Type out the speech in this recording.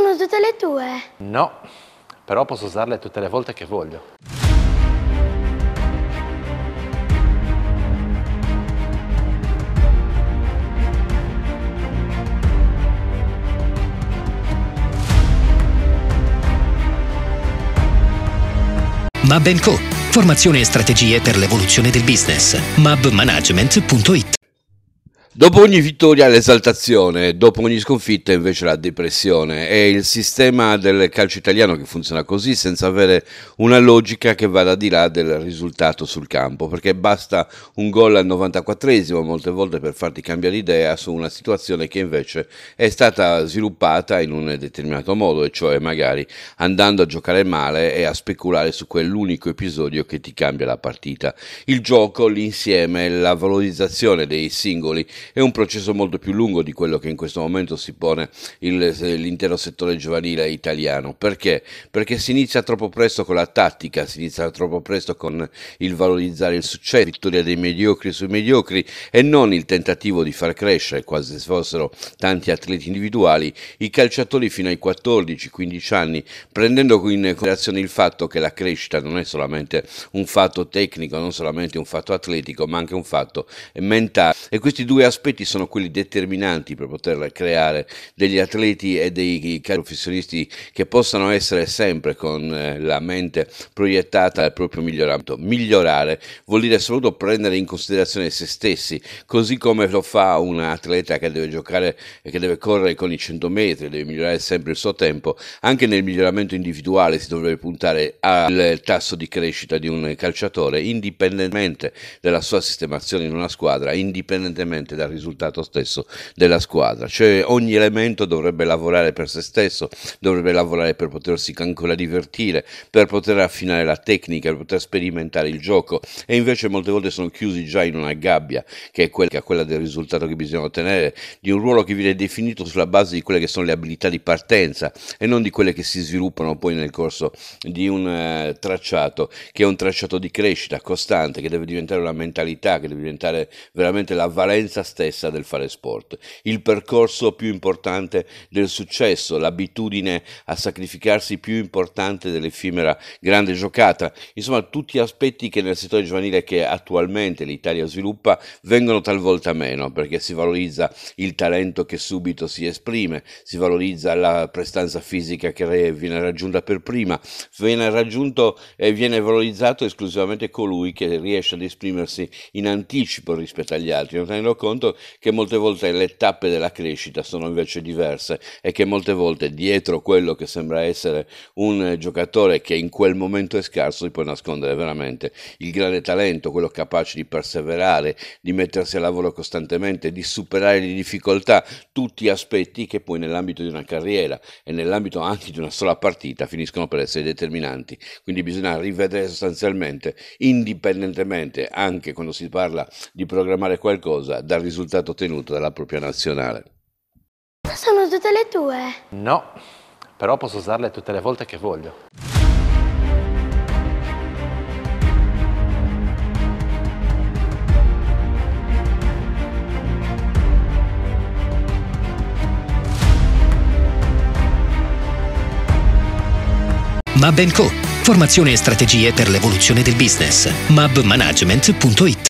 sono tutte le tue? No, però posso usarle tutte le volte che voglio. Mab Co. Formazione e strategie per l'evoluzione del business. mabmanagement.it Dopo ogni vittoria l'esaltazione, dopo ogni sconfitta invece la depressione. È il sistema del calcio italiano che funziona così senza avere una logica che vada di là del risultato sul campo, perché basta un gol al 94esimo molte volte per farti cambiare idea su una situazione che invece è stata sviluppata in un determinato modo, e cioè magari andando a giocare male e a speculare su quell'unico episodio che ti cambia la partita. Il gioco, l'insieme, la valorizzazione dei singoli è un processo molto più lungo di quello che in questo momento si pone il, eh, l'intero settore giovanile italiano. Perché? Perché si inizia troppo presto con la tattica, si inizia troppo presto con il valorizzare il successo, la vittoria dei mediocri sui mediocri e non il tentativo di far crescere, quasi se fossero tanti atleti individuali, i calciatori fino ai 14-15 anni, prendendo in considerazione il fatto che la crescita non è solamente un fatto tecnico, non solamente un fatto atletico, ma anche un fatto mentale. E questi due aspetti aspetti sono quelli determinanti per poter creare degli atleti e dei professionisti che possano essere sempre con eh, la mente proiettata al proprio miglioramento. Migliorare vuol dire soprattutto prendere in considerazione se stessi, così come lo fa un atleta che deve giocare e che deve correre con i 100 metri, deve migliorare sempre il suo tempo, anche nel miglioramento individuale si dovrebbe puntare al tasso di crescita di un calciatore indipendentemente dalla sua sistemazione in una squadra, indipendentemente dal risultato stesso della squadra, cioè ogni elemento dovrebbe lavorare per se stesso, dovrebbe lavorare per potersi ancora divertire, per poter affinare la tecnica, per poter sperimentare il gioco e invece molte volte sono chiusi già in una gabbia che è quella, quella del risultato che bisogna ottenere, di un ruolo che viene definito sulla base di quelle che sono le abilità di partenza e non di quelle che si sviluppano poi nel corso di un eh, tracciato che è un tracciato di crescita costante, che deve diventare una mentalità, che deve diventare veramente la valenza stessa del fare sport, il percorso più importante del successo, l'abitudine a sacrificarsi più importante dell'effimera grande giocata, insomma tutti aspetti che nel settore giovanile che attualmente l'Italia sviluppa vengono talvolta meno perché si valorizza il talento che subito si esprime, si valorizza la prestanza fisica che viene raggiunta per prima, viene raggiunto e viene valorizzato esclusivamente colui che riesce ad esprimersi in anticipo rispetto agli altri, non tenendo conto conto che molte volte le tappe della crescita sono invece diverse e che molte volte dietro quello che sembra essere un giocatore che in quel momento è scarso si può nascondere veramente il grande talento, quello capace di perseverare, di mettersi a lavoro costantemente, di superare le difficoltà, tutti aspetti che poi nell'ambito di una carriera e nell'ambito anche di una sola partita finiscono per essere determinanti. Quindi bisogna rivedere sostanzialmente, indipendentemente, anche quando si parla di programmare qualcosa, dal risultato ottenuto dalla propria nazionale. Ma sono tutte le tue? No, però posso usarle tutte le volte che voglio. Mab Co. Formazione e strategie per l'evoluzione del business. mabmanagement.it